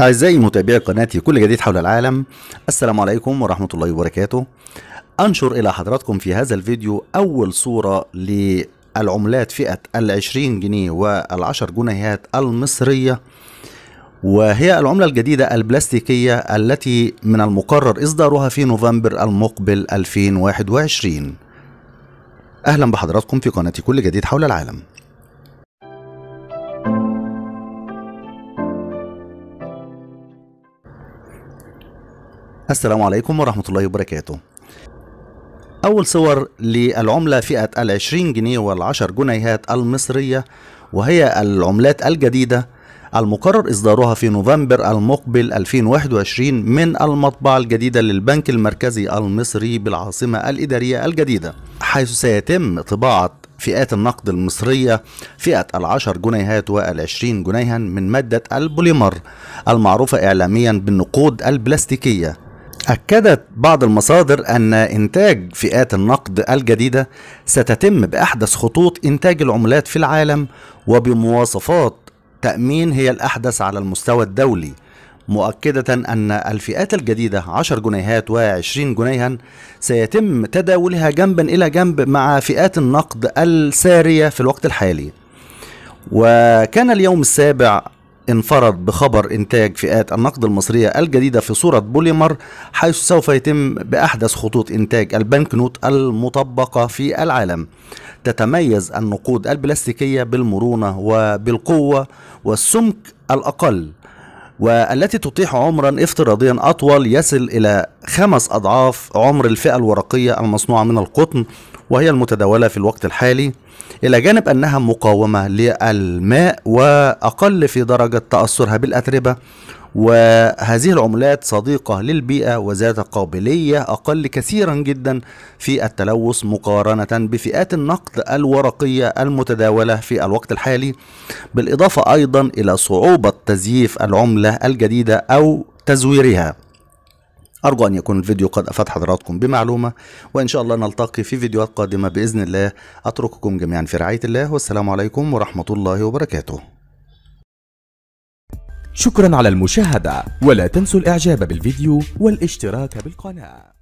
أعزائي متابعي قناتي كل جديد حول العالم السلام عليكم ورحمة الله وبركاته أنشر إلى حضراتكم في هذا الفيديو أول صورة للعملات فئة العشرين جنيه والعشر جنيهات المصرية وهي العملة الجديدة البلاستيكية التي من المقرر إصدارها في نوفمبر المقبل 2021 أهلا بحضراتكم في قناة كل جديد حول العالم السلام عليكم ورحمة الله وبركاته أول صور للعملة فئة العشرين جنيه والعشر جنيهات المصرية وهي العملات الجديدة المقرر إصدارها في نوفمبر المقبل 2021 من المطبعة الجديدة للبنك المركزي المصري بالعاصمة الإدارية الجديدة حيث سيتم طباعة فئات النقد المصرية فئة العشر جنيهات والعشرين جنيها من مادة البوليمر المعروفة إعلاميا بالنقود البلاستيكية أكدت بعض المصادر أن إنتاج فئات النقد الجديدة ستتم بأحدث خطوط إنتاج العملات في العالم وبمواصفات تأمين هي الأحدث على المستوى الدولي مؤكدة أن الفئات الجديدة 10 جنيهات و20 جنيها سيتم تداولها جنبا إلى جنب مع فئات النقد السارية في الوقت الحالي وكان اليوم السابع انفرد بخبر إنتاج فئات النقد المصرية الجديدة في صورة بوليمر حيث سوف يتم بأحدث خطوط إنتاج البنك نوت المطبقة في العالم تتميز النقود البلاستيكية بالمرونة وبالقوة والسمك الأقل والتي تتيح عمرا افتراضيا أطول يصل إلى خمس أضعاف عمر الفئة الورقية المصنوعة من القطن وهي المتداولة في الوقت الحالي إلى جانب أنها مقاومة للماء وأقل في درجة تأثرها بالأتربة وهذه العملات صديقة للبيئة وذات قابلية أقل كثيرا جدا في التلوث مقارنة بفئات النقد الورقية المتداولة في الوقت الحالي بالإضافة أيضا إلى صعوبة تزييف العملة الجديدة أو تزويرها أرجو أن يكون الفيديو قد أفاد حضراتكم بمعلومة وإن شاء الله نلتقي في فيديوهات قادمة بإذن الله أترككم جميعا في رعاية الله والسلام عليكم ورحمة الله وبركاته شكرا على المشاهدة ولا تنسوا الإعجاب بالفيديو والاشتراك بالقناة